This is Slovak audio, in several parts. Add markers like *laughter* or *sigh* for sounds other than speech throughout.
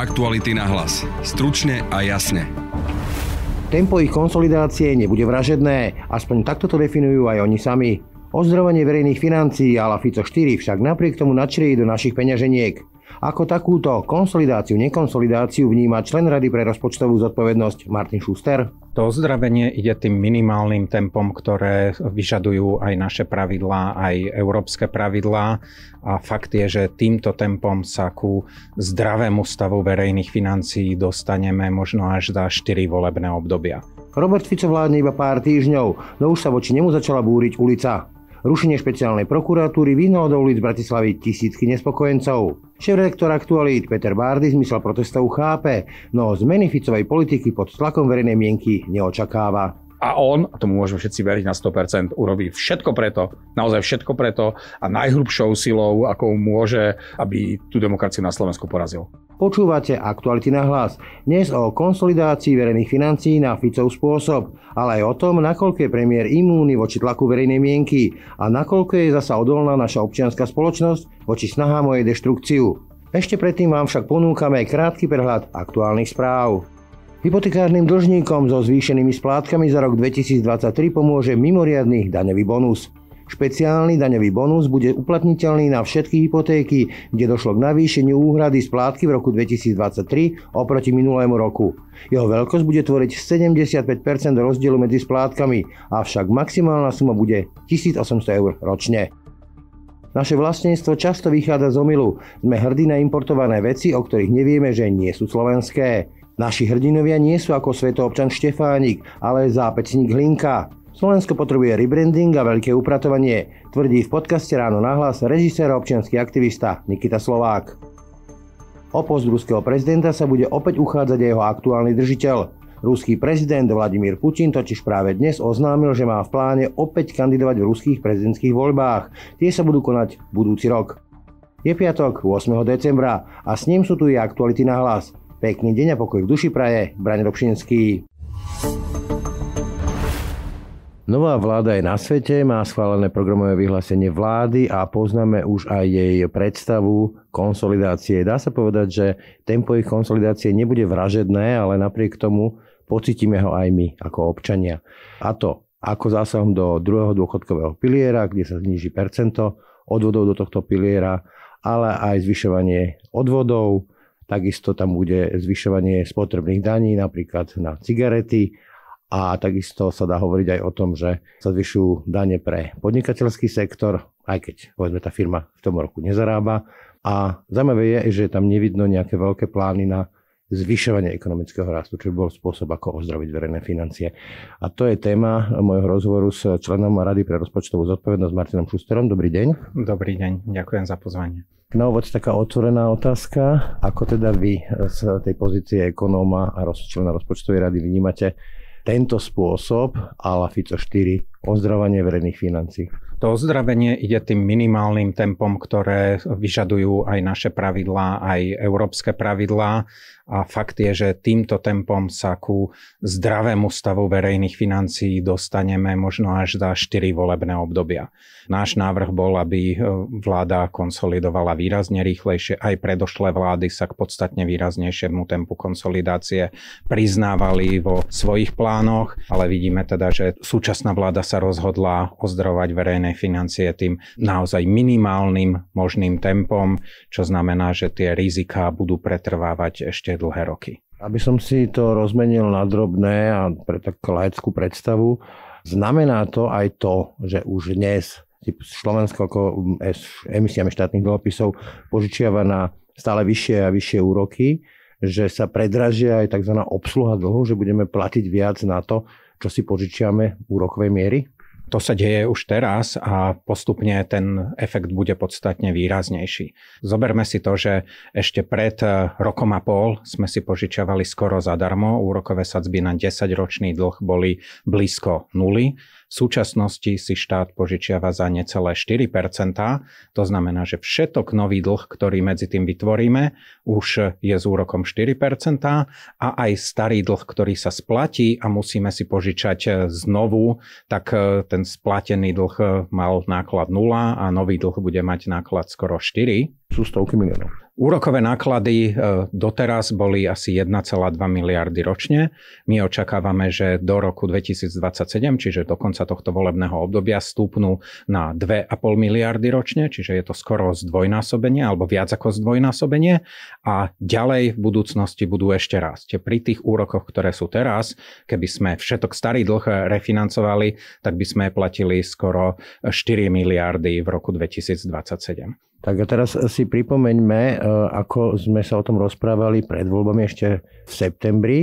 Aktuality na hlas. Stručne a jasne. Tempo ich konsolidácie nebude vražedné, aspoň takto to definujú aj oni sami. Ozdravenie verejných financií a Lafico 4 však napriek tomu načrie do našich peňaženiek. Ako takúto konsolidáciu, nekonsolidáciu vníma člen Rady pre rozpočtovú zodpovednosť Martin Schuster? To ozdravenie ide tým minimálnym tempom, ktoré vyžadujú aj naše pravidlá, aj európske pravidlá. A fakt je, že týmto tempom sa ku zdravému stavu verejných financií dostaneme možno až za 4 volebné obdobia. Robert Fico vládne iba pár týždňov, no už sa voči nemu začala búriť ulica rušenie špeciálnej prokuratúry vyhnalo do ulic Bratislavy tisícky nespokojencov. Šéf-redaktor aktualít Peter Bárdy zmysel protestov chápe, no zmeny Ficovej politiky pod tlakom verejnej mienky neočakáva a on, a tomu môžeme všetci veriť na 100%, urobí všetko preto, naozaj všetko preto a najhrubšou silou, ako môže, aby tú demokraciu na Slovensku porazil. Počúvate aktuality na hlas. Dnes o konsolidácii verejných financií na Ficov spôsob, ale aj o tom, nakoľko je premiér imúny voči tlaku verejnej mienky a nakoľko je zasa odolná naša občianská spoločnosť voči snahám o jej deštrukciu. Ešte predtým vám však ponúkame krátky prehľad aktuálnych správ. Hypotekárnym dlžníkom so zvýšenými splátkami za rok 2023 pomôže mimoriadný daňový bonus. Špeciálny daňový bonus bude uplatniteľný na všetky hypotéky, kde došlo k navýšeniu úhrady splátky v roku 2023 oproti minulému roku. Jeho veľkosť bude tvoriť 75 rozdielu medzi splátkami, avšak maximálna suma bude 1800 eur ročne. Naše vlastníctvo často vychádza z omilu. Sme hrdí na importované veci, o ktorých nevieme, že nie sú slovenské. Naši hrdinovia nie sú ako svetoobčan Štefánik, ale zápečník Hlinka. Slovensko potrebuje rebranding a veľké upratovanie, tvrdí v podcaste Ráno nahlas režisér a občianský aktivista Nikita Slovák. O post ruského prezidenta sa bude opäť uchádzať jeho aktuálny držiteľ, Ruský prezident Vladimír Putin totiž práve dnes oznámil, že má v pláne opäť kandidovať v ruských prezidentských voľbách. Tie sa budú konať budúci rok. Je piatok 8. decembra a s ním sú tu i aktuality na hlas. Pekný deň a pokoj v duši praje, Braň Robšinský. Nová vláda je na svete, má schválené programové vyhlásenie vlády a poznáme už aj jej predstavu konsolidácie. Dá sa povedať, že tempo ich konsolidácie nebude vražedné, ale napriek tomu pocítime ho aj my ako občania. A to ako zásahom do druhého dôchodkového piliera, kde sa zníži percento odvodov do tohto piliera, ale aj zvyšovanie odvodov, Takisto tam bude zvyšovanie spotrebných daní, napríklad na cigarety. A takisto sa dá hovoriť aj o tom, že sa zvyšujú dane pre podnikateľský sektor, aj keď povedzme tá firma v tom roku nezarába. A zaujímavé je, že tam nevidno nejaké veľké plány na zvyšovanie ekonomického rastu, čo bol spôsob, ako ozdraviť verejné financie. A to je téma môjho rozhovoru s členom Rady pre rozpočtovú zodpovednosť Martinom Šusterom. Dobrý deň. Dobrý deň, ďakujem za pozvanie. Na no, úvod taká otvorená otázka. Ako teda vy z tej pozície ekonóma a člena rozpočtovej rady vnímate tento spôsob a Fico 4 ozdravanie verejných financí. To ozdravenie ide tým minimálnym tempom, ktoré vyžadujú aj naše pravidlá, aj európske pravidlá. A fakt je, že týmto tempom sa ku zdravému stavu verejných financií dostaneme možno až za 4 volebné obdobia. Náš návrh bol, aby e, vláda konsolidovala výrazne rýchlejšie. Aj predošlé vlády sa k podstatne výraznejšiemu tempu konsolidácie priznávali vo svojich plánoch, ale vidíme teda, že súčasná vláda sa rozhodla ozdravovať verejné financie tým naozaj minimálnym možným tempom, čo znamená, že tie riziká budú pretrvávať ešte dlhé roky. Aby som si to rozmenil na drobné a pre takú laickú predstavu, znamená to aj to, že už dnes Slovensko ako emisiami štátnych dlhopisov požičiava na stále vyššie a vyššie úroky, že sa predražia aj tzv. obsluha dlhu, že budeme platiť viac na to, čo si požičiame úrokovej miery? To sa deje už teraz a postupne ten efekt bude podstatne výraznejší. Zoberme si to, že ešte pred eh, rokom a pol sme si požičiavali skoro zadarmo. Úrokové sadzby na 10-ročný dlh boli blízko nuly. V súčasnosti si štát požičiava za necelé 4 To znamená, že všetok nový dlh, ktorý medzi tým vytvoríme, už je s úrokom 4 a aj starý dlh, ktorý sa splatí a musíme si požičať eh, znovu, tak eh, ten ten splatený dlh mal náklad 0 a nový dlh bude mať náklad skoro 4. Sú stovky miliónov. Úrokové náklady e, doteraz boli asi 1,2 miliardy ročne. My očakávame, že do roku 2027, čiže do konca tohto volebného obdobia, stúpnú na 2,5 miliardy ročne, čiže je to skoro zdvojnásobenie alebo viac ako zdvojnásobenie a ďalej v budúcnosti budú ešte rásť. Pri tých úrokoch, ktoré sú teraz, keby sme všetok starý dlh refinancovali, tak by sme platili skoro 4 miliardy v roku 2027. Tak a teraz si pripomeňme, e, ako sme sa o tom rozprávali pred voľbami ešte v septembri,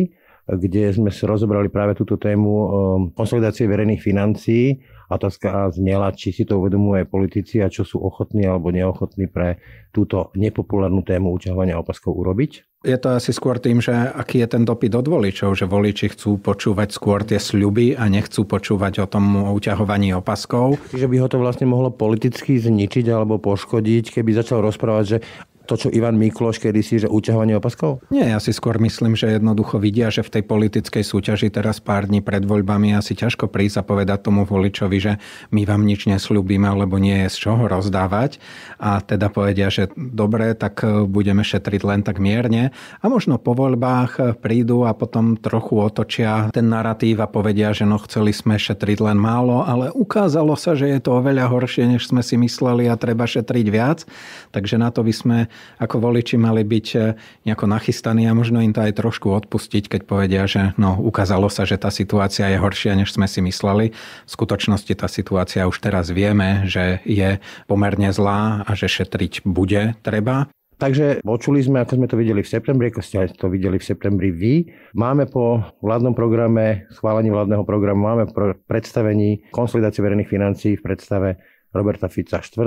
kde sme si rozobrali práve túto tému e, konsolidácie verejných financií. Otázka znela, či si to uvedomujú aj politici a čo sú ochotní alebo neochotní pre túto nepopulárnu tému uťahovania opaskov urobiť je to asi skôr tým, že aký je ten dopyt od voličov, že voliči chcú počúvať skôr tie sľuby a nechcú počúvať o tom uťahovaní opaskov. Čiže by ho to vlastne mohlo politicky zničiť alebo poškodiť, keby začal rozprávať, že to, čo Ivan Mikloš kedy si, že uťahovanie opaskov? Nie, ja si skôr myslím, že jednoducho vidia, že v tej politickej súťaži teraz pár dní pred voľbami asi ťažko prísť a povedať tomu voličovi, že my vám nič nesľubíme, lebo nie je z čoho rozdávať. A teda povedia, že dobre, tak e, budeme šetriť len tak mierne. A možno po voľbách e, prídu a potom trochu otočia ten narratív a povedia, že no chceli sme šetriť len málo, ale ukázalo sa, že je to oveľa horšie, než sme si mysleli a treba šetriť viac. Takže na to by sme ako voliči mali byť eh, nejako nachystaní a možno im to aj trošku odpustiť, keď povedia, že no, ukázalo sa, že tá situácia je horšia, než sme si mysleli. V skutočnosti tá situácia už teraz vieme, že je pomerne zlá a že šetriť bude treba. Takže počuli sme, ako sme to videli v septembri, ako ste to videli v septembri vy. Máme po vládnom programe, schválení vládneho programu, máme v predstavení konsolidácie verejných financií v predstave Roberta Fica IV.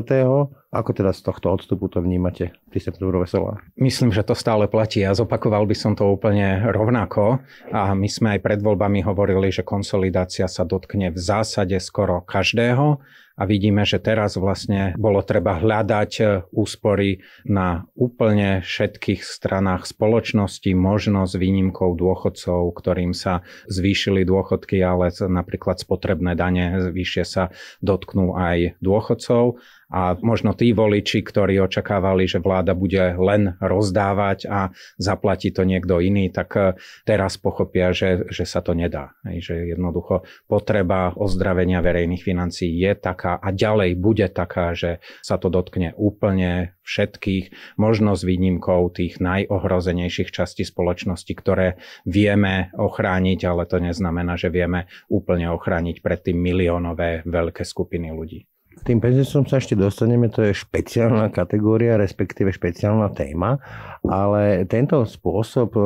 Ako teda z tohto odstupu to vnímate pri septembru veselá? Myslím, že to stále platí ja zopakoval by som to úplne rovnako. A my sme aj pred voľbami hovorili, že konsolidácia sa dotkne v zásade skoro každého a vidíme, že teraz vlastne bolo treba hľadať e, úspory na úplne všetkých stranách spoločnosti, možno s výnimkou dôchodcov, ktorým sa zvýšili dôchodky, ale napríklad spotrebné dane vyššie sa dotknú aj dôchodcov a možno tí voliči, ktorí očakávali, že vláda bude len rozdávať a zaplatí to niekto iný, tak eh, teraz pochopia, že, že sa to nedá. Hej, že jednoducho potreba ozdravenia verejných financií je taká a ďalej bude taká, že sa to dotkne úplne všetkých, možno s výnimkou tých najohrozenejších častí spoločnosti, ktoré vieme ochrániť, ale to neznamená, že vieme úplne ochrániť pred tým miliónové veľké skupiny ľudí. K tým penzistom sa ešte dostaneme, to je špeciálna kategória, respektíve špeciálna téma, ale tento spôsob e,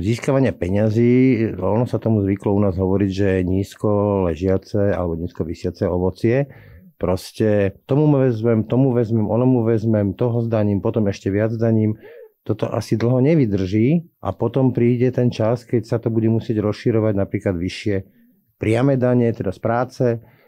získavania peňazí, ono sa tomu zvyklo u nás hovoriť, že nízko ležiace alebo nízko vysiace ovocie, proste tomu vezmem, tomu vezmem, onomu vezmem, toho zdaním, potom ešte viac zdaním, toto asi dlho nevydrží a potom príde ten čas, keď sa to bude musieť rozširovať napríklad vyššie priame dane, teda z práce,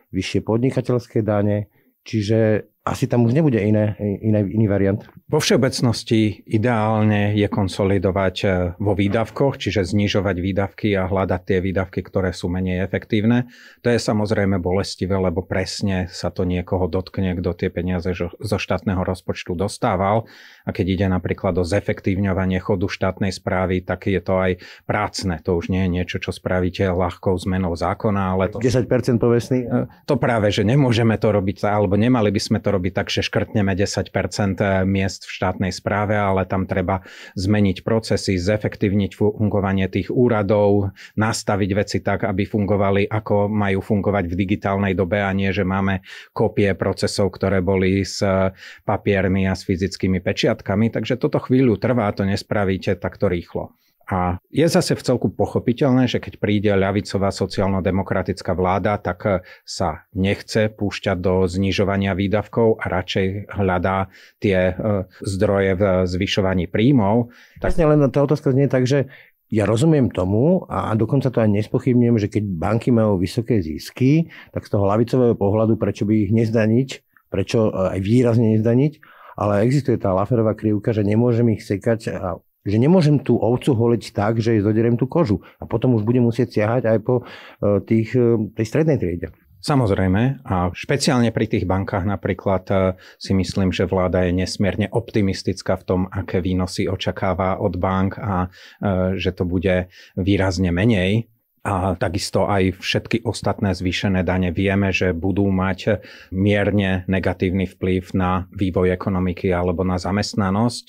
vyššie podnikateľské dane Čiže asi tam už nebude iné, iné, iný variant. Vo všeobecnosti ideálne je konsolidovať e, vo výdavkoch, čiže znižovať výdavky a hľadať tie výdavky, ktoré sú menej efektívne. To je samozrejme bolestivé, lebo presne sa to niekoho dotkne, kto tie peniaze zo štátneho rozpočtu dostával. A keď ide napríklad o zefektívňovanie chodu štátnej správy, tak je to aj prácne. To už nie je niečo, čo spravíte ľahkou zmenou zákona. Ale to, 10% povestný? E, to práve, že nemôžeme to robiť, alebo nemali by sme to robí tak, že škrtneme 10% eh, miest v štátnej správe, ale tam treba zmeniť procesy, zefektívniť fungovanie tých úradov, nastaviť veci tak, aby fungovali, ako majú fungovať v digitálnej dobe a nie, že máme kopie procesov, ktoré boli s eh, papiermi a s fyzickými pečiatkami. Takže toto chvíľu trvá, to nespravíte takto rýchlo. A je zase v celku pochopiteľné, že keď príde ľavicová sociálno-demokratická vláda, tak eh, sa nechce púšťať do znižovania výdavkov a radšej hľadá tie eh, zdroje v zvyšovaní príjmov. Tak... Jasne, len no, tá otázka znie tak, že ja rozumiem tomu a dokonca to aj nespochybňujem, že keď banky majú vysoké zisky, tak z toho lavicového pohľadu, prečo by ich nezdaniť, prečo eh, aj výrazne nezdaniť, ale existuje tá Laferová krivka, že nemôžem ich sekať a že nemôžem tú ovcu holiť tak, že zoderiem tú kožu. A potom už budem musieť siahať aj po e, tých, e, tej strednej triede. Samozrejme, a špeciálne pri tých bankách napríklad e, si myslím, že vláda je nesmierne optimistická v tom, aké výnosy očakáva od bank a že to bude výrazne menej a takisto aj všetky ostatné zvýšené dane vieme, že budú mať mierne negatívny vplyv na vývoj ekonomiky alebo na zamestnanosť.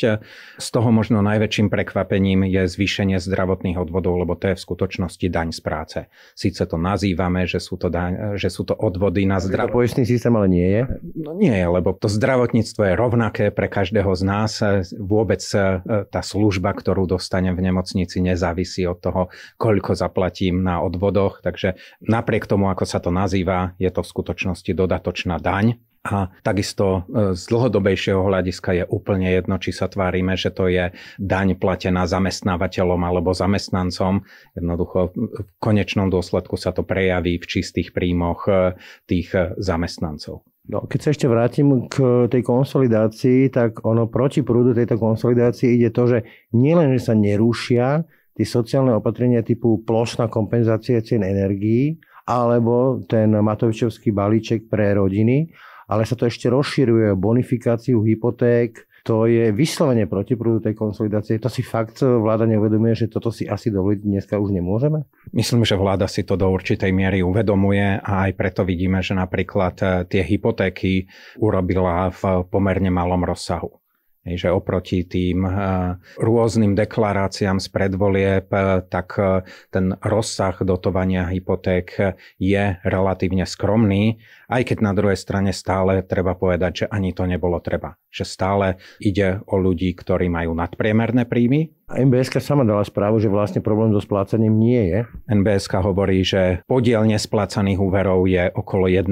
Z toho možno najväčším prekvapením je zvýšenie zdravotných odvodov, lebo to je v skutočnosti daň z práce. Sice to nazývame, že sú to, daň, že sú to odvody na zdravotníctvo. Poistný systém ale nie je? No nie, lebo to zdravotníctvo je rovnaké pre každého z nás. Vôbec e, tá služba, ktorú dostanem v nemocnici, nezávisí od toho, koľko zaplatím na odvodoch, takže napriek tomu, ako sa to nazýva, je to v skutočnosti dodatočná daň. A takisto e, z dlhodobejšieho hľadiska je úplne jedno, či sa tvárime, že to je daň platená zamestnávateľom alebo zamestnancom. Jednoducho v konečnom dôsledku sa to prejaví v čistých príjmoch e, tých e, zamestnancov. No, keď sa ešte vrátim k tej konsolidácii, tak ono proti prúdu tejto konsolidácii ide to, že nielen, že sa nerúšia tie sociálne opatrenia typu plošná kompenzácia cien energií alebo ten Matovičovský balíček pre rodiny, ale sa to ešte rozširuje o bonifikáciu hypoték, to je vyslovene protiprúdu tej konsolidácie. To si fakt vláda neuvedomuje, že toto si asi dovoliť dneska už nemôžeme? Myslím, že vláda si to do určitej miery uvedomuje a aj preto vidíme, že napríklad tie hypotéky urobila v pomerne malom rozsahu že oproti tým eh, rôznym deklaráciám z predvolieb, eh, tak eh, ten rozsah dotovania hypoték je relatívne skromný aj keď na druhej strane stále treba povedať, že ani to nebolo treba. Že stále ide o ľudí, ktorí majú nadpriemerné príjmy. NBSK sama dala správu, že vlastne problém so splácaním nie je. NBSK hovorí, že podiel nesplácaných úverov je okolo 1%,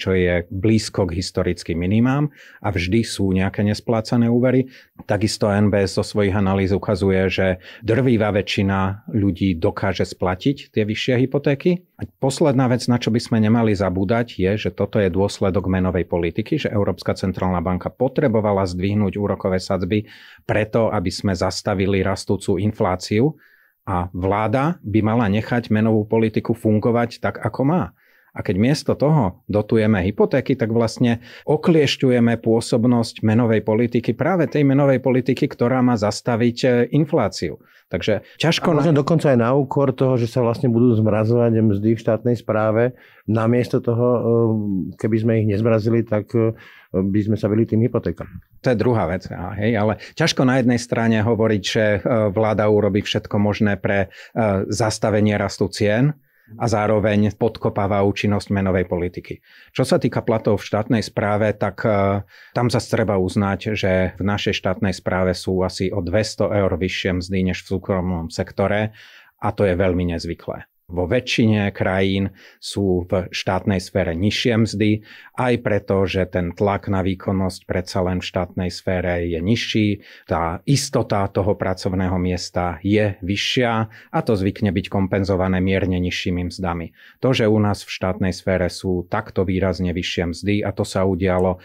čo je blízko k historickým minimám a vždy sú nejaké nesplácané úvery. Takisto NBS zo svojich analýz ukazuje, že drvíva väčšina ľudí dokáže splatiť tie vyššie hypotéky. A posledná vec, na čo by sme nemali zabúdať, je, že toto je dôsledok menovej politiky, že Európska centrálna banka potrebovala zdvihnúť úrokové sadzby preto, aby sme zastavili rastúcu infláciu a vláda by mala nechať menovú politiku fungovať tak, ako má. A keď miesto toho dotujeme hypotéky, tak vlastne okliešťujeme pôsobnosť menovej politiky, práve tej menovej politiky, ktorá má zastaviť e, infláciu. Takže ťažko... A možno na... dokonca aj na úkor toho, že sa vlastne budú zmrazovať mzdy v štátnej správe. Namiesto toho, e, keby sme ich nezmrazili, tak e, by sme sa veli tým hypotékom. To je druhá vec, hej, ale ťažko na jednej strane hovoriť, že vláda urobí všetko možné pre zastavenie rastu cien, a zároveň podkopáva účinnosť menovej politiky. Čo sa týka platov v štátnej správe, tak e, tam zase treba uznať, že v našej štátnej správe sú asi o 200 eur vyššie mzdy než v súkromnom sektore a to je veľmi nezvyklé vo väčšine krajín sú v štátnej sfére nižšie mzdy, aj preto, že ten tlak na výkonnosť predsa len v štátnej sfére je nižší, tá istota toho pracovného miesta je vyššia a to zvykne byť kompenzované mierne nižšími mzdami. To, že u nás v štátnej sfére sú takto výrazne vyššie mzdy a to sa udialo e,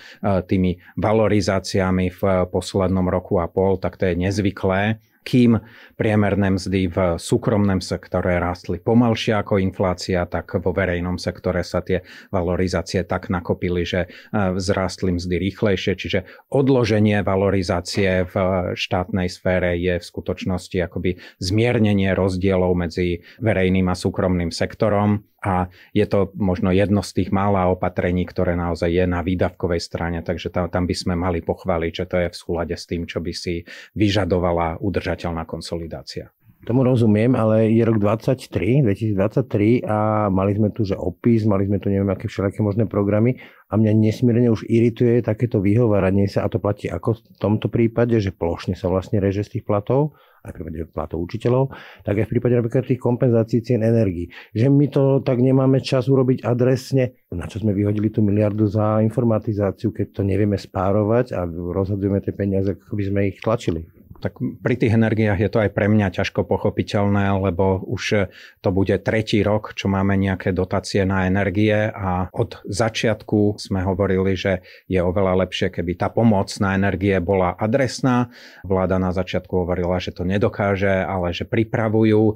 tými valorizáciami v poslednom roku a pol, tak to je nezvyklé kým priemerné mzdy v súkromnom sektore rástli pomalšie ako inflácia, tak vo verejnom sektore sa tie valorizácie tak nakopili, že e, vzrástli mzdy rýchlejšie, čiže odloženie valorizácie v štátnej sfére je v skutočnosti akoby zmiernenie rozdielov medzi verejným a súkromným sektorom a je to možno jedno z tých mála opatrení, ktoré naozaj je na výdavkovej strane, takže tam, tam by sme mali pochváliť, že to je v súlade s tým, čo by si vyžadovala udržateľná konsolidácia. Tomu rozumiem, ale je rok 23, 2023 a mali sme tu, že opis, mali sme tu neviem aké všelijaké možné programy a mňa nesmierne už irituje takéto vyhováranie sa a to platí ako v tomto prípade, že plošne sa vlastne reže z tých platov aj v prípade platov učiteľov, tak aj v prípade napríklad tých kompenzácií cien energii. Že my to tak nemáme čas urobiť adresne, na čo sme vyhodili tú miliardu za informatizáciu, keď to nevieme spárovať a rozhodujeme tie peniaze, ako by sme ich tlačili tak pri tých energiách je to aj pre mňa ťažko pochopiteľné, lebo už eh, to bude tretí rok, čo máme nejaké dotácie na energie a od začiatku sme hovorili, že je oveľa lepšie, keby tá pomoc na energie bola adresná. Vláda na začiatku hovorila, že to nedokáže, ale že pripravujú eh,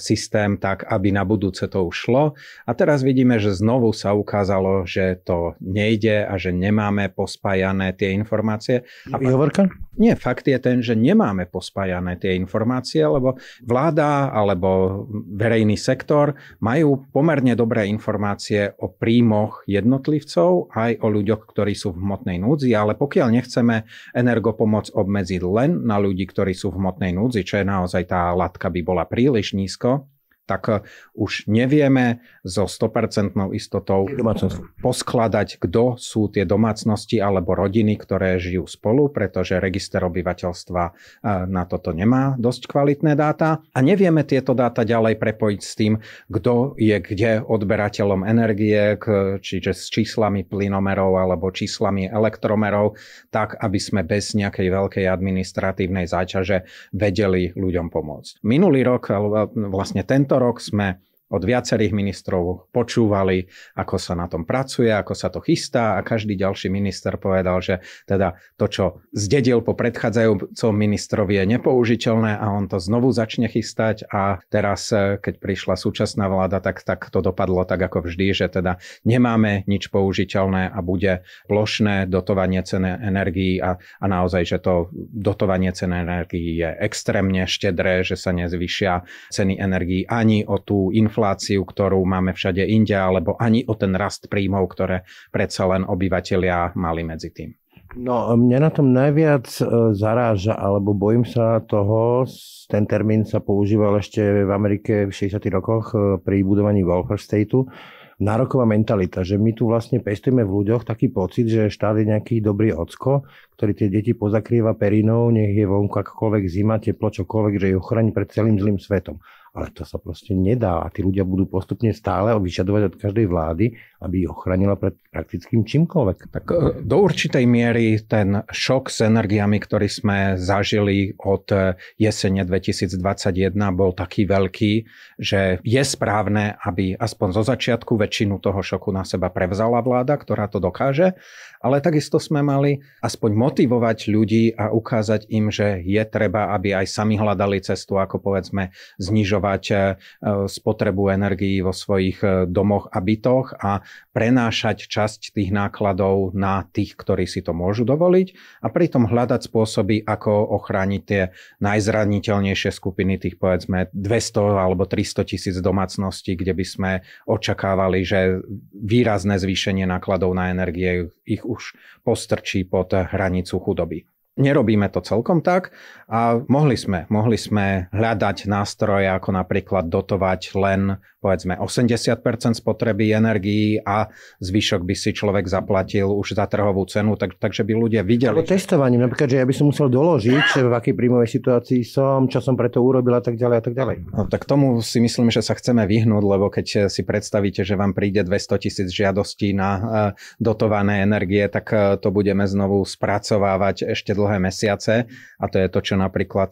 systém tak, aby na budúce to ušlo. A teraz vidíme, že znovu sa ukázalo, že to nejde a že nemáme pospájané tie informácie. A Jovorka? Nie, fakt je ten, že nemáme nemáme pospájané tie informácie, lebo vláda alebo verejný sektor majú pomerne dobré informácie o príjmoch jednotlivcov aj o ľuďoch, ktorí sú v hmotnej núdzi, ale pokiaľ nechceme energopomoc obmedziť len na ľudí, ktorí sú v hmotnej núdzi, čo je naozaj tá latka by bola príliš nízko, tak eh, už nevieme so 100% istotou poskladať, kto sú tie domácnosti alebo rodiny, ktoré žijú spolu, pretože register obyvateľstva eh, na toto nemá dosť kvalitné dáta a nevieme tieto dáta ďalej prepojiť s tým, kto je kde odberateľom energie, čiže s číslami plynomerov alebo číslami elektromerov, tak aby sme bez nejakej veľkej administratívnej záťaže vedeli ľuďom pomôcť. Minulý rok, alebo eh, vlastne tento rok sme od viacerých ministrov počúvali, ako sa na tom pracuje, ako sa to chystá a každý ďalší minister povedal, že teda to, čo zdedil po predchádzajúcom ministrovi je nepoužiteľné a on to znovu začne chystať a teraz, keď prišla súčasná vláda, tak, tak to dopadlo tak ako vždy, že teda nemáme nič použiteľné a bude plošné dotovanie ceny energií a, a naozaj, že to dotovanie ceny energií je extrémne štedré, že sa nezvyšia ceny energií ani o tú infláciu infláciu, ktorú máme všade inde, alebo ani o ten rast príjmov, ktoré predsa len obyvateľia mali medzi tým? No, mňa na tom najviac e, zaráža, alebo bojím sa toho, ten termín sa používal ešte v Amerike v 60. rokoch e, pri budovaní Welfare Stateu, nároková mentalita, že my tu vlastne pestujeme v ľuďoch taký pocit, že štát je nejaký dobrý ocko, ktorý tie deti pozakrýva perinou, nech je vonku akokoľvek zima, teplo, čokoľvek, že ju chráni pred celým zlým svetom. Ale to sa proste nedá a tí ľudia budú postupne stále vyžadovať od každej vlády, aby ich ochránila pred praktickým čímkoľvek. Tak do určitej miery ten šok s energiami, ktorý sme zažili od e, jesene 2021, bol taký veľký, že je správne, aby aspoň zo začiatku väčšinu toho šoku na seba prevzala vláda, ktorá to dokáže, ale takisto sme mali aspoň motivovať ľudí a ukázať im, že je treba, aby aj sami hľadali cestu, ako povedzme znižovať znižovať e, spotrebu energií vo svojich e, domoch a bytoch a prenášať časť tých nákladov na tých, ktorí si to môžu dovoliť a pritom hľadať spôsoby, ako ochrániť tie najzraniteľnejšie skupiny, tých povedzme 200 alebo 300 tisíc domácností, kde by sme očakávali, že výrazné zvýšenie nákladov na energie ich už postrčí pod hranicu chudoby. Nerobíme to celkom tak a mohli sme, mohli sme hľadať nástroje, ako napríklad dotovať len povedzme 80% spotreby energií a zvyšok by si človek zaplatil už za trhovú cenu, tak, takže by ľudia videli. Alebo testovanie. napríklad, že ja by som musel doložiť, že v akej príjmovej situácii som, čo som preto urobil a tak ďalej a tak ďalej. No, tak tomu si myslím, že sa chceme vyhnúť, lebo keď si predstavíte, že vám príde 200 tisíc žiadostí na e, dotované energie, tak e, to budeme znovu spracovávať ešte dlhé mesiace a to je to, čo napríklad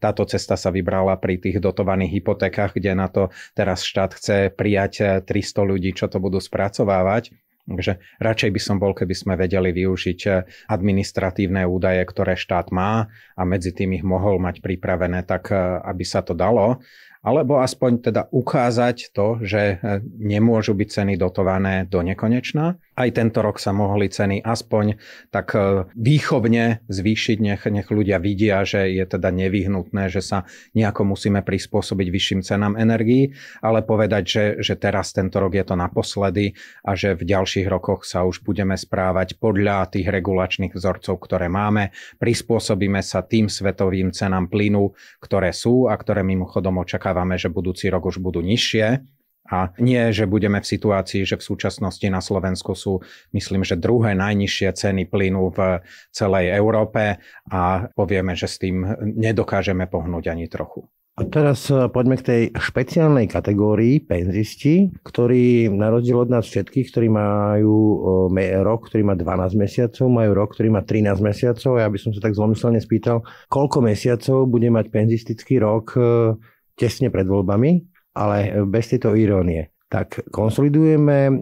táto cesta sa vybrala pri tých dotovaných hypotékach, kde na to teraz štát štát chce prijať 300 eh, ľudí, čo to budú spracovávať. Takže radšej by som bol, keby sme vedeli využiť eh, administratívne údaje, ktoré štát má a medzi tým ich mohol mať pripravené tak, eh, aby sa to dalo. Alebo aspoň teda ukázať to, že nemôžu byť ceny dotované do nekonečna aj tento rok sa mohli ceny aspoň tak e, výchovne zvýšiť, nech, nech ľudia vidia, že je teda nevyhnutné, že sa nejako musíme prispôsobiť vyšším cenám energií, ale povedať, že, že teraz tento rok je to naposledy a že v ďalších rokoch sa už budeme správať podľa tých regulačných vzorcov, ktoré máme. Prispôsobíme sa tým svetovým cenám plynu, ktoré sú a ktoré mimochodom očakávame, že budúci rok už budú nižšie a nie, že budeme v situácii, že v súčasnosti na Slovensku sú, myslím, že druhé najnižšie ceny plynu v celej Európe a povieme, že s tým nedokážeme pohnúť ani trochu. A teraz eh, poďme k tej špeciálnej kategórii penzisti, ktorí na rozdiel od nás všetkých, ktorí majú eh, rok, ktorý má 12 mesiacov, majú rok, ktorý má 13 mesiacov. Ja by som sa tak zlomyselne spýtal, koľko mesiacov bude mať penzistický rok eh, tesne pred voľbami ale e, bez tejto irónie. Tak konsolidujeme, e,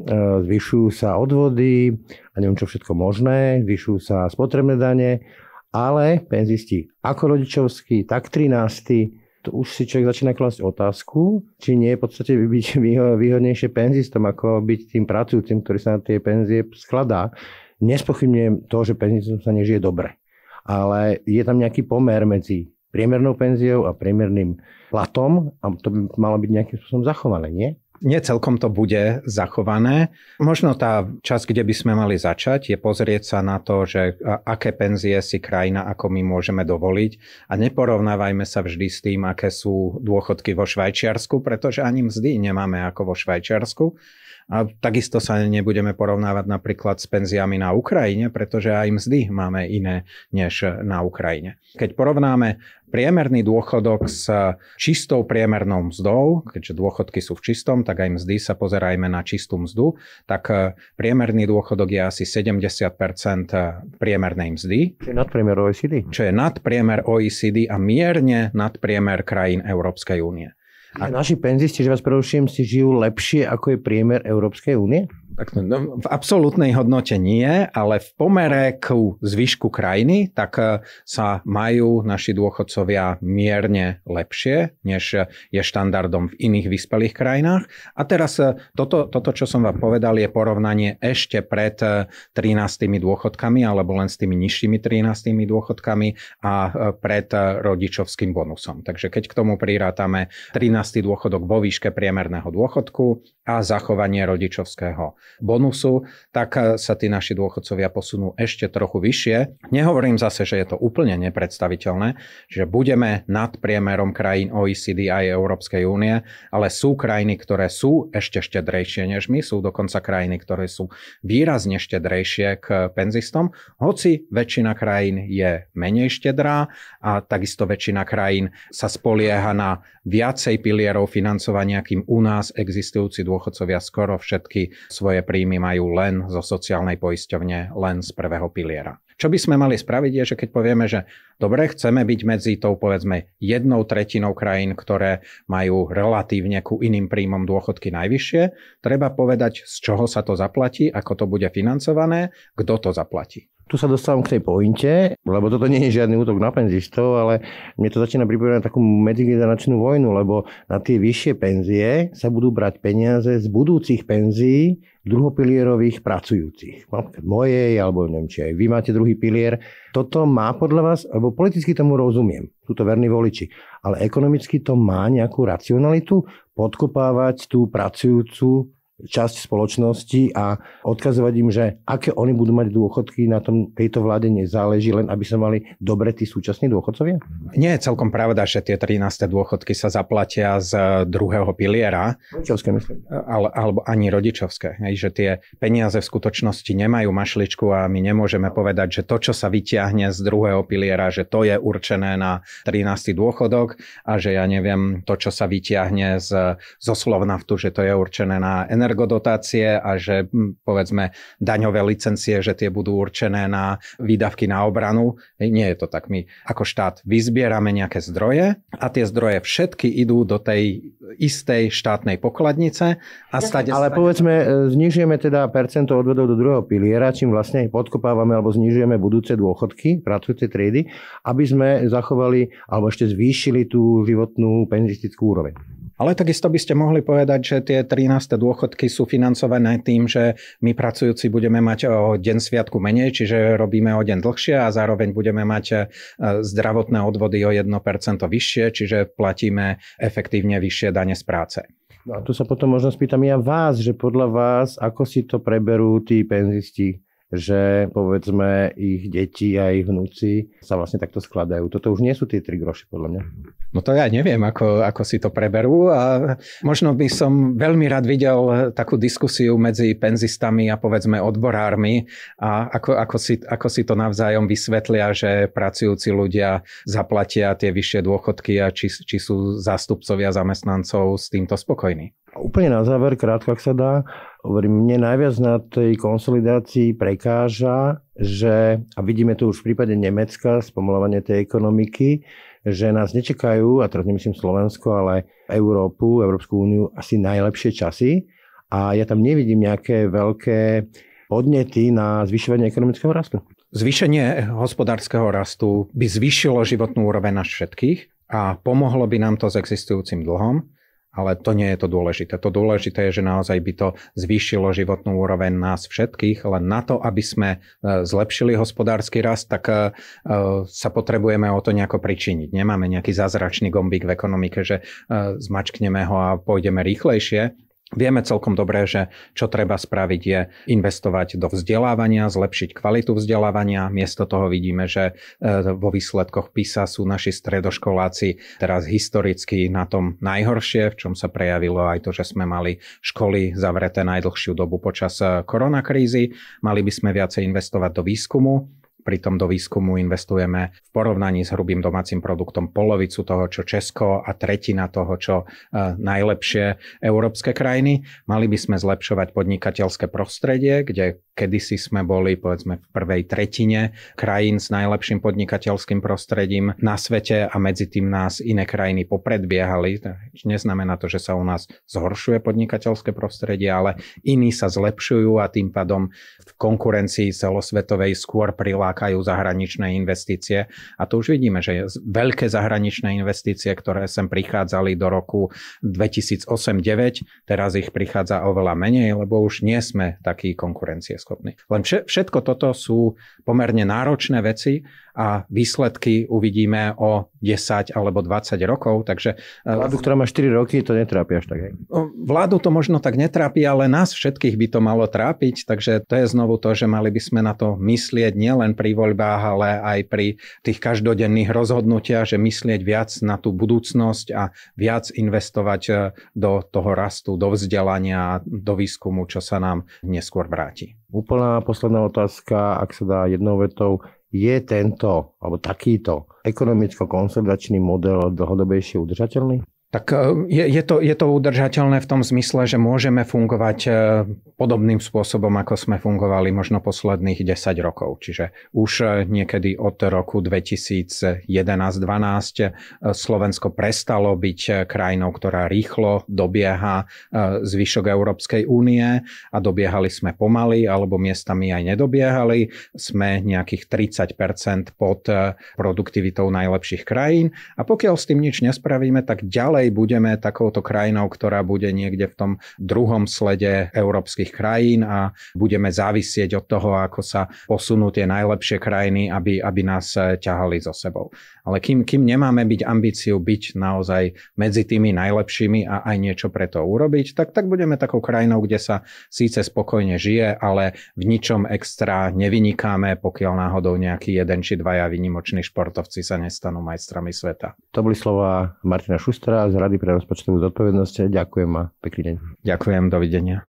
zvyšujú sa odvody a neviem čo všetko možné, zvyšujú sa spotrebné dane, ale penzisti ako rodičovský, tak 13 to už si človek začína klásť otázku, či nie je v podstate byť *laughs* výhodnejšie penzistom, ako byť tým pracujúcim, ktorý sa na tie penzie skladá. Nespochybňujem to, že penzistom sa nežije dobre. Ale je tam nejaký pomer medzi priemernou penziou a priemerným platom a to by malo byť nejakým spôsobom zachované, nie? Nie celkom to bude zachované. Možno tá časť, kde by sme mali začať, je pozrieť sa na to, že aké penzie si krajina ako my môžeme dovoliť a neporovnávajme sa vždy s tým, aké sú dôchodky vo Švajčiarsku, pretože ani mzdy nemáme ako vo Švajčiarsku a takisto sa nebudeme porovnávať napríklad s penziami na Ukrajine, pretože aj mzdy máme iné než na Ukrajine. Keď porovnáme priemerný dôchodok s čistou priemernou mzdou, keďže dôchodky sú v čistom, tak aj mzdy sa pozerajme na čistú mzdu, tak eh, priemerný dôchodok je asi 70 eh, priemernej mzdy. Čo je nadpriemer OECD. Čo je nadpriemer OECD a mierne nadpriemer krajín Európskej únie. A naši penzisti, že vás preruším, si žijú lepšie, ako je priemer Európskej únie? no, v absolútnej hodnote nie, ale v pomere k zvyšku krajiny, tak e, sa majú naši dôchodcovia mierne lepšie, než je štandardom v iných vyspelých krajinách. A teraz e, toto, toto čo som vám povedal, je porovnanie ešte pred 13 e, dôchodkami, alebo len s tými nižšími 13 dôchodkami a pred rodičovským bonusom. Takže keď k tomu prirátame 13. dôchodok vo výške priemerného dôchodku a zachovanie rodičovského bonusu, tak eh, sa tí naši dôchodcovia posunú ešte trochu vyššie. Nehovorím zase, že je to úplne nepredstaviteľné, že budeme nad priemerom krajín OECD aj Európskej únie, ale sú krajiny, ktoré sú ešte štedrejšie než my, sú dokonca krajiny, ktoré sú výrazne štedrejšie k penzistom, hoci väčšina krajín je menej štedrá a takisto väčšina krajín sa spolieha na viacej pilierov financovania, kým u nás existujúci dôchodcovia skoro všetky svoje svoje príjmy majú len zo sociálnej poisťovne, len z prvého piliera. Čo by sme mali spraviť je, že keď povieme, že Dobre, chceme byť medzi tou povedzme jednou tretinou krajín, ktoré majú relatívne ku iným príjmom dôchodky najvyššie. Treba povedať, z čoho sa to zaplatí, ako to bude financované, kto to zaplatí. Tu sa dostávam k tej pointe, lebo toto nie je žiadny útok na penzistov, ale mne to začína pripomínať takú medzigeneračnú vojnu, lebo na tie vyššie penzie sa budú brať peniaze z budúcich penzií druhopilierových pracujúcich. No, Mojej, alebo neviem, či aj vy máte druhý pilier. Toto má podľa vás, alebo politicky tomu rozumiem, sú to verní voliči, ale ekonomicky to má nejakú racionalitu podkopávať tú pracujúcu časť spoločnosti a odkazovať im, že aké oni budú mať dôchodky, na tom tejto vláde nezáleží, len aby sa mali dobre tí súčasní dôchodcovia? Nie je celkom pravda, že tie 13. dôchodky sa zaplatia z e, druhého piliera. Rodičovské myslím. E, ale, alebo ani rodičovské. Hej, že tie peniaze v skutočnosti nemajú mašličku a my nemôžeme povedať, že to, čo sa vyťahne z druhého piliera, že to je určené na 13. dôchodok a že ja neviem, to, čo sa vyťahne z, zo Slovnaftu, že to je určené na energi- energodotácie a že hm, povedzme daňové licencie, že tie budú určené na výdavky na obranu. Nie je to tak. My ako štát vyzbierame nejaké zdroje a tie zdroje všetky idú do tej istej štátnej pokladnice. A stade, Ale stade... povedzme, e, znižujeme teda percento odvodov do druhého piliera, čím vlastne podkopávame alebo znižujeme budúce dôchodky pracujúce triedy, aby sme zachovali alebo ešte zvýšili tú životnú penzistickú úroveň. Ale takisto by ste mohli povedať, že tie 13. dôchodky sú financované tým, že my pracujúci budeme mať eh, o deň sviatku menej, čiže robíme o deň dlhšie a zároveň budeme mať eh, zdravotné odvody o 1% vyššie, čiže platíme efektívne vyššie dane z práce. No a tu sa potom možno spýtam ja vás, že podľa vás, ako si to preberú tí penzisti? že povedzme ich deti a ich vnúci sa vlastne takto skladajú. Toto už nie sú tie tri groše podľa mňa. No to ja neviem, ako, ako si to preberú a možno by som veľmi rád videl takú diskusiu medzi penzistami a povedzme odborármi a ako, ako, si, ako si to navzájom vysvetlia, že pracujúci ľudia zaplatia tie vyššie dôchodky a či, či sú zástupcovia zamestnancov s týmto spokojní. Úplne na záver, krátko, ak sa dá, Hovorím, mne najviac na tej konsolidácii prekáža, že, a vidíme to už v prípade Nemecka, spomalovanie tej ekonomiky, že nás nečakajú, a teraz nemyslím Slovensko, ale Európu, Európsku úniu, asi najlepšie časy. A ja tam nevidím nejaké veľké podnety na zvyšovanie ekonomického rastu. Zvýšenie hospodárskeho rastu by zvýšilo životnú úroveň nás všetkých a pomohlo by nám to s existujúcim dlhom ale to nie je to dôležité. To dôležité je, že naozaj by to zvýšilo životnú úroveň nás všetkých, len na to, aby sme e, zlepšili hospodársky rast, tak e, e, sa potrebujeme o to nejako pričiniť. Nemáme nejaký zázračný gombík v ekonomike, že zmačkneme ho a pôjdeme rýchlejšie. Vieme celkom dobre, že čo treba spraviť je investovať do vzdelávania, zlepšiť kvalitu vzdelávania. Miesto toho vidíme, že e, vo výsledkoch PISA sú naši stredoškoláci teraz historicky na tom najhoršie, v čom sa prejavilo aj to, že sme mali školy zavreté najdlhšiu dobu počas e, koronakrízy. Mali by sme viacej investovať do výskumu, Pritom do výskumu investujeme v porovnaní s hrubým domácim produktom polovicu toho, čo Česko a tretina toho, čo e, najlepšie európske krajiny. Mali by sme zlepšovať podnikateľské prostredie, kde Kedysi sme boli povedzme v prvej tretine krajín s najlepším podnikateľským prostredím na svete a medzi tým nás iné krajiny popredbiehali. Neznamená to, že sa u nás zhoršuje podnikateľské prostredie, ale iní sa zlepšujú a tým pádom v konkurencii celosvetovej skôr prilákajú zahraničné investície. A to už vidíme, že veľké zahraničné investície, ktoré sem prichádzali do roku 2008-2009, teraz ich prichádza oveľa menej, lebo už nie sme takí konkurencie schopný. Len všetko toto sú pomerne náročné veci a výsledky uvidíme o 10 alebo 20 rokov. Takže, e, vládu, ktorá má 4 roky, to netrápi až tak. Hej. Vládu to možno tak netrápi, ale nás všetkých by to malo trápiť, takže to je znovu to, že mali by sme na to myslieť nielen pri voľbách, ale aj pri tých každodenných rozhodnutiach, že myslieť viac na tú budúcnosť a viac investovať e, do toho rastu, do vzdelania, do výskumu, čo sa nám neskôr vráti. Úplná posledná otázka, ak sa dá jednou vetou je tento alebo takýto ekonomicko-konsolidačný model dlhodobejšie udržateľný? Tak e, je, je, to, je to udržateľné v tom zmysle, že môžeme fungovať e, podobným spôsobom, ako sme fungovali možno posledných 10 rokov. Čiže už e, niekedy od roku 2011-2012 Slovensko prestalo byť krajinou, ktorá rýchlo dobieha zvyšok Európskej únie a dobiehali sme pomaly, alebo miestami aj nedobiehali. Sme nejakých 30 pod produktivitou najlepších krajín a pokiaľ s tým nič nespravíme, tak ďalej ďalej budeme takouto krajinou, ktorá bude niekde v tom druhom slede európskych krajín a budeme závisieť od toho, ako sa posunú tie najlepšie krajiny, aby, aby nás eh, ťahali so sebou. Ale kým, kým nemáme byť ambíciu byť naozaj medzi tými najlepšími a aj niečo pre to urobiť, tak, tak budeme takou krajinou, kde sa síce spokojne žije, ale v ničom extra nevynikáme, pokiaľ náhodou nejaký jeden či dvaja vynimoční športovci sa nestanú majstrami sveta. To boli slova Martina Šustra z z Rady pre rozpočtovú zodpovednosť. Ďakujem a pekný deň. Ďakujem, dovidenia.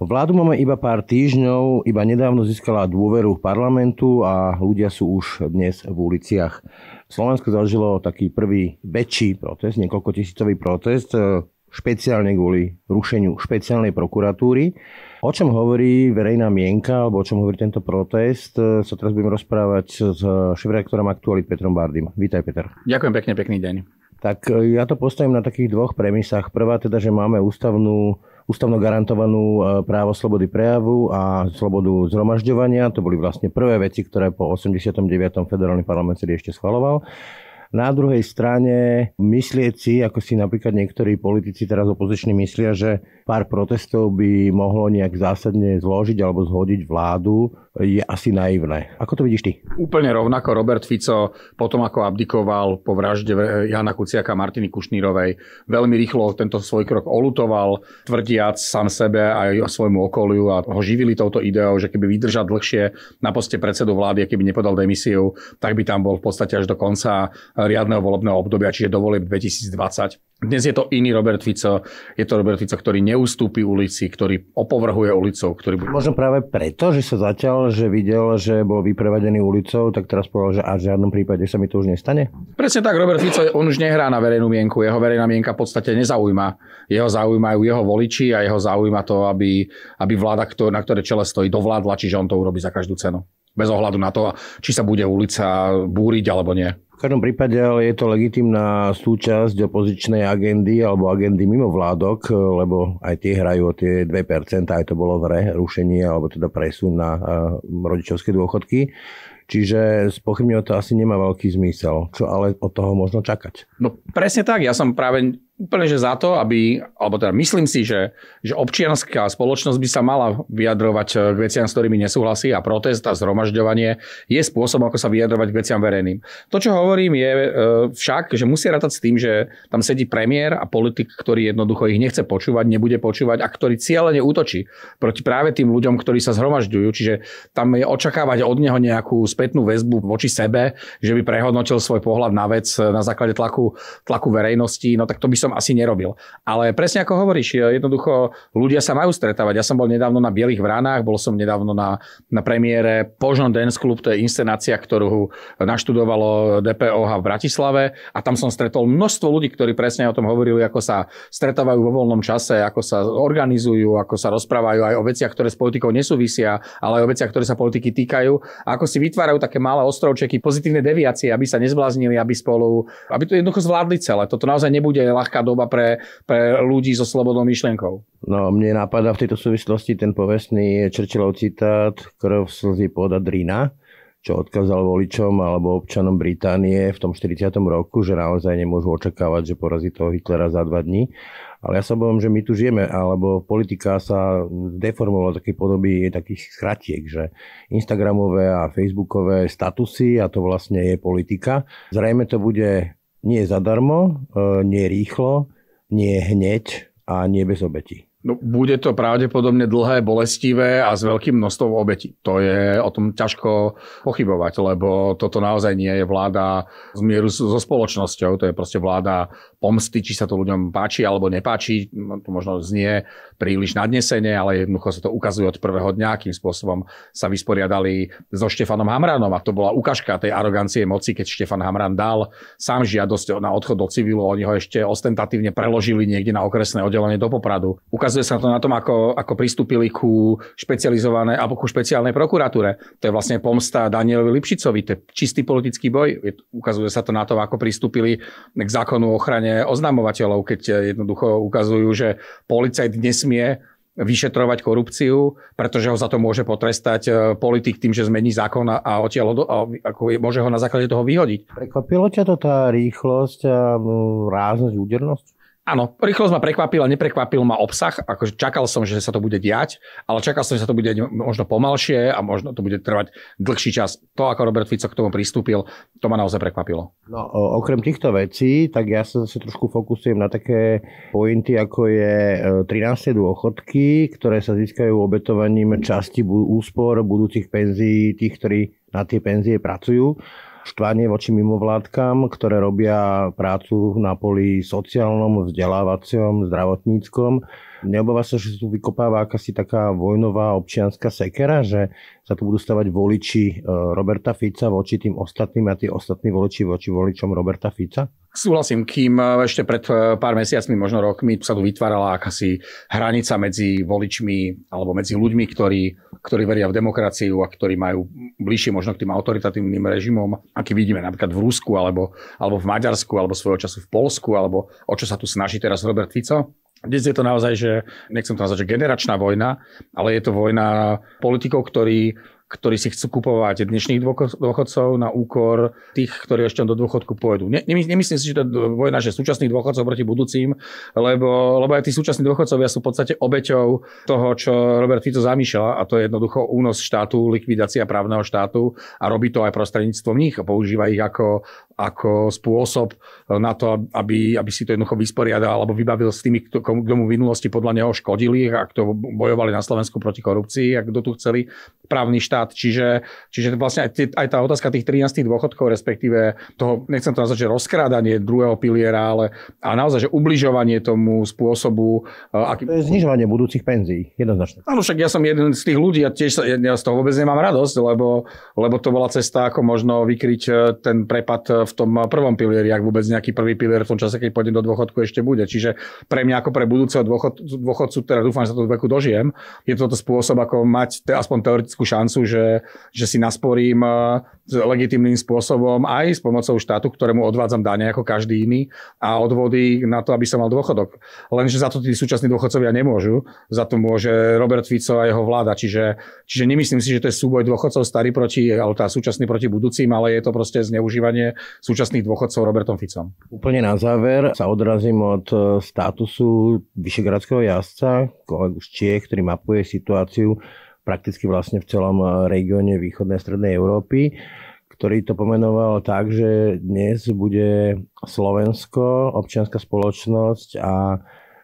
Vládu máme iba pár týždňov, iba nedávno získala dôveru parlamentu a ľudia sú už dnes v uliciach. Slovensko zažilo taký prvý väčší protest, niekoľko tisícový protest, eh, špeciálne kvôli rušeniu špeciálnej prokuratúry. O čom hovorí verejná mienka, alebo o čom hovorí tento protest, sa teraz budem rozprávať s šéf-redaktorom Petrom Bardym. Vítaj, Peter. Ďakujem pekne, pekný deň. Tak e, ja to postavím na takých dvoch premisách. Prvá teda, že máme ústavnú ústavno garantovanú e, právo slobody prejavu a slobodu zhromažďovania. To boli vlastne prvé veci, ktoré po 89. federálny parlament ešte schvaloval. Na druhej strane myslieť si, ako si napríklad niektorí politici teraz opoziční myslia, že pár protestov by mohlo nejak zásadne zložiť alebo zhodiť vládu, je asi naivné. Ako to vidíš ty? Úplne rovnako Robert Fico potom, ako abdikoval po vražde eh, Jana Kuciaka a Martiny Kušnírovej, veľmi rýchlo tento svoj krok olutoval, tvrdiac sám sebe aj svojmu okoliu a ho živili touto ideou, že keby vydržal dlhšie na poste predsedu vlády, keby nepodal demisiu, tak by tam bol v podstate až do konca riadneho volebného obdobia, čiže do volieb 2020. Dnes je to iný Robert Fico. Je to Robert Fico, ktorý neustúpi ulici, ktorý opovrhuje ulicou. Ktorý bude... Možno práve preto, že sa zatiaľ, že videl, že bol vyprevedený ulicou, tak teraz povedal, že a v žiadnom prípade sa mi to už nestane. Presne tak, Robert Fico, on už nehrá na verejnú mienku. Jeho verejná mienka v podstate nezaujíma. Jeho zaujímajú jeho voliči a jeho zaujíma to, aby, aby vláda, na ktoré čele stojí, dovládla, čiže on to urobí za každú cenu. Bez ohľadu na to, či sa bude ulica búriť alebo nie. V každom prípade ale je to legitimná súčasť opozičnej agendy alebo agendy mimo vládok, eh, lebo aj tie hrajú o tie 2%, aj to bolo v re, rušenie alebo teda presun na eh, rodičovské dôchodky. Čiže spochybňovať to asi nemá veľký zmysel. Čo ale od toho možno čakať? No presne tak, ja som práve úplne že za to, aby, alebo teda myslím si, že, že občianská spoločnosť by sa mala vyjadrovať eh, k veciam, s ktorými nesúhlasí a protest a zhromažďovanie je spôsob, ako sa vyjadrovať k veciam verejným. To, čo hovorím, je eh, však, že musí rátať s tým, že tam sedí premiér a politik, ktorý jednoducho ich nechce počúvať, nebude počúvať a ktorý cieľene útočí proti práve tým ľuďom, ktorí sa zhromažďujú. Čiže tam je očakávať od neho nejakú spätnú väzbu voči sebe, že by prehodnotil svoj pohľad na vec eh, na základe tlaku, tlaku verejnosti, no tak to by som som asi nerobil. Ale presne ako hovoríš, e, jednoducho ľudia sa majú stretávať. Ja som bol nedávno na Bielých vránach, bol som nedávno na, na premiére Požon Dance Club, to je inscenácia, ktorú naštudovalo DPOH v Bratislave a tam som stretol množstvo ľudí, ktorí presne o tom hovorili, ako sa stretávajú vo voľnom čase, ako sa organizujú, ako sa rozprávajú aj o veciach, ktoré s politikou nesúvisia, ale aj o veciach, ktoré sa politiky týkajú a ako si vytvárajú také malé ostrovčeky, pozitívne deviácie, aby sa nezbláznili, aby spolu, aby to jednoducho zvládli celé. Toto naozaj nebude ľahká ťažká doba pre, pre ľudí so slobodnou myšlienkou. No, mne napadá v tejto súvislosti ten povestný Churchillov citát Krv slzy poda, drina, čo odkázal voličom alebo občanom Británie v tom 40. roku, že naozaj nemôžu očakávať, že porazí toho Hitlera za dva dní. Ale ja sa bojím, že my tu žijeme, alebo politika sa deformovala do takej podoby takých skratiek, že Instagramové a Facebookové statusy a to vlastne je politika. Zrejme to bude nie zadarmo, e, nie rýchlo, nie hneď a nie bez obetí. No, bude to pravdepodobne dlhé, bolestivé a s veľkým množstvom obetí. To je o tom ťažko pochybovať, lebo toto naozaj nie je vláda z mieru so spoločnosťou. To je proste vláda pomsty, či sa to ľuďom páči alebo nepáči. No, to možno znie príliš nadnesenie, ale jednoducho sa to ukazuje od prvého dňa, akým spôsobom sa vysporiadali so Štefanom Hamranom. A to bola ukážka tej arogancie moci, keď Štefan Hamran dal sám žiadosť na odchod do civilu. Oni ho ešte ostentatívne preložili niekde na okresné oddelenie do Popradu. Ukaz Ukazuje sa to na tom, ako, ako pristúpili ku špecializované alebo ku špeciálnej prokuratúre. To je vlastne pomsta Danielovi Lipšicovi, to je čistý politický boj. Ukazuje sa to na tom, ako pristúpili k zákonu o ochrane oznamovateľov, keď jednoducho ukazujú, že policajt nesmie vyšetrovať korupciu, pretože ho za to môže potrestať e, politik tým, že zmení zákon a, a ako, môže ho na základe toho vyhodiť. Prekvapilo ťa to tá rýchlosť a ráznosť, údernosť? Áno, rýchlosť ma prekvapila, neprekvapil ma obsah, akože čakal som, že sa to bude diať, ale čakal som, že sa to bude možno pomalšie a možno to bude trvať dlhší čas. To, ako Robert Fico k tomu pristúpil, to ma naozaj prekvapilo. No, okrem týchto vecí, tak ja sa zase trošku fokusujem na také pointy, ako je 13. E, dôchodky, ktoré sa získajú obetovaním časti úspor budúcich penzií tých, ktorí na tie penzie pracujú štvanie voči mimovládkam, ktoré robia prácu na poli sociálnom, vzdelávacom, zdravotníckom Neobáva sa, že sa tu vykopáva akási taká vojnová občianská sekera, že sa tu budú stavať voliči e, Roberta Fica voči tým ostatným a tí ostatní voliči voči voličom Roberta Fica? Súhlasím, kým e, ešte pred e, pár mesiacmi, možno rokmi, sa tu vytvárala akási hranica medzi voličmi alebo medzi ľuďmi, ktorí, ktorí veria v demokraciu a ktorí majú bližšie možno k tým autoritatívnym režimom, aký vidíme napríklad v Rusku alebo, alebo v Maďarsku alebo svojho času v Polsku alebo o čo sa tu snaží teraz Robert Fico. Dnes je to naozaj, že nechcem to nazvať, že generačná vojna, ale je to vojna politikov, ktorí ktorí si chcú kupovať dnešných dôchodcov na úkor tých, ktorí ešte do dôchodku pôjdu. nemyslím si, že to je vojna, že súčasných dôchodcov proti budúcim, lebo, lebo aj tí súčasní dôchodcovia sú v podstate obeťou toho, čo Robert Fico zamýšľa a to je jednoducho únos štátu, likvidácia právneho štátu a robí to aj prostredníctvom nich a používa ich ako ako spôsob eh, na to, aby, aby si to jednoducho vysporiadal alebo vybavil s tými, kto, kto mu v minulosti podľa neho škodili a kto bojovali na Slovensku proti korupcii a kto tu chceli právny štát. Čiže, čiže vlastne aj, aj tá otázka tých 13 dôchodkov, respektíve toho, nechcem to nazvať, že rozkrádanie druhého piliera, ale a naozaj, že ubližovanie tomu spôsobu. Eh, aký... To je znižovanie budúcich penzií, jednoznačne. Áno, však ja som jeden z tých ľudí a tiež sa, ja z toho vôbec nemám radosť, lebo, lebo to bola cesta, ako možno vykryť eh, ten prepad v tom prvom pilieri, ak vôbec nejaký prvý pilier v tom čase, keď pôjdem do dôchodku, ešte bude. Čiže pre mňa ako pre budúceho dôchod, dôchodcu, teda dúfam, že sa to veku dožijem, je toto spôsob, ako mať te, aspoň teoretickú šancu, že, že si nasporím e, legitimným spôsobom aj s pomocou štátu, ktorému odvádzam dane ako každý iný a odvody na to, aby som mal dôchodok. Lenže za to tí súčasní dôchodcovia nemôžu, za to môže Robert Fico a jeho vláda. Čiže, čiže nemyslím si, že to je súboj dôchodcov starý proti, alebo tá teda súčasný proti budúcim, ale je to proste zneužívanie súčasných dôchodcov Robertom Ficom. Úplne na záver sa odrazím od e, statusu vyšegradského jazdca, kolegu z Čiech, ktorý mapuje situáciu prakticky vlastne v celom e, regióne východnej a strednej Európy ktorý to pomenoval tak, že dnes bude Slovensko, občianská spoločnosť a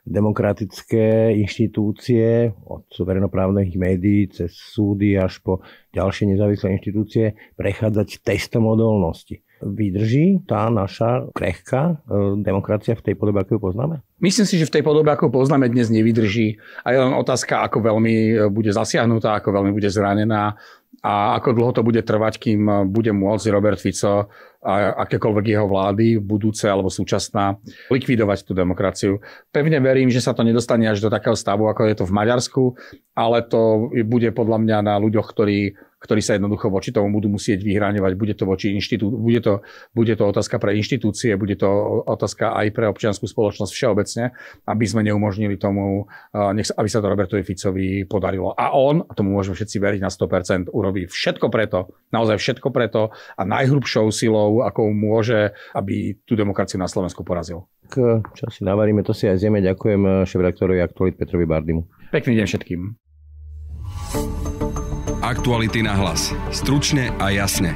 demokratické inštitúcie, od verejnoprávnych médií cez súdy až po ďalšie nezávislé inštitúcie, prechádzať testom odolnosti vydrží tá naša krehká e, demokracia v tej podobe, ako ju poznáme? Myslím si, že v tej podobe, ako poznáme, dnes nevydrží. A je len otázka, ako veľmi e, bude zasiahnutá, ako veľmi bude zranená a ako dlho to bude trvať, kým e, bude môcť Robert Fico a akékoľvek jeho vlády, budúce alebo súčasná, likvidovať tú demokraciu. Pevne verím, že sa to nedostane až do takého stavu, ako je to v Maďarsku, ale to bude podľa mňa na ľuďoch, ktorí ktorý sa jednoducho voči tomu budú musieť vyhráňovať. Bude to, voči inštitú, bude to, bude to otázka pre inštitúcie, bude to otázka aj pre občianskú spoločnosť všeobecne, aby sme neumožnili tomu, nech, aby sa to Robertovi Ficovi podarilo. A on, a tomu môžeme všetci veriť na 100%, urobí všetko preto, naozaj všetko preto a najhrubšou silou, ako môže, aby tú demokraciu na Slovensku porazil. Tak eh, čo si navaríme, to si aj zjeme. Ďakujem eh, šéf-redaktorovi Aktualit Petrovi Bardimu. Pekný deň všetkým. Aktuality na hlas. Stručne a jasne.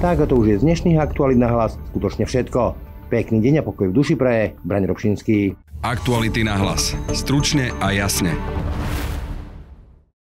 Tak a to už je z dnešných aktualit na hlas skutočne všetko. Pekný deň a pokoj v duši praje, Braň Robšinský. Aktuality na hlas. Stručne a jasne.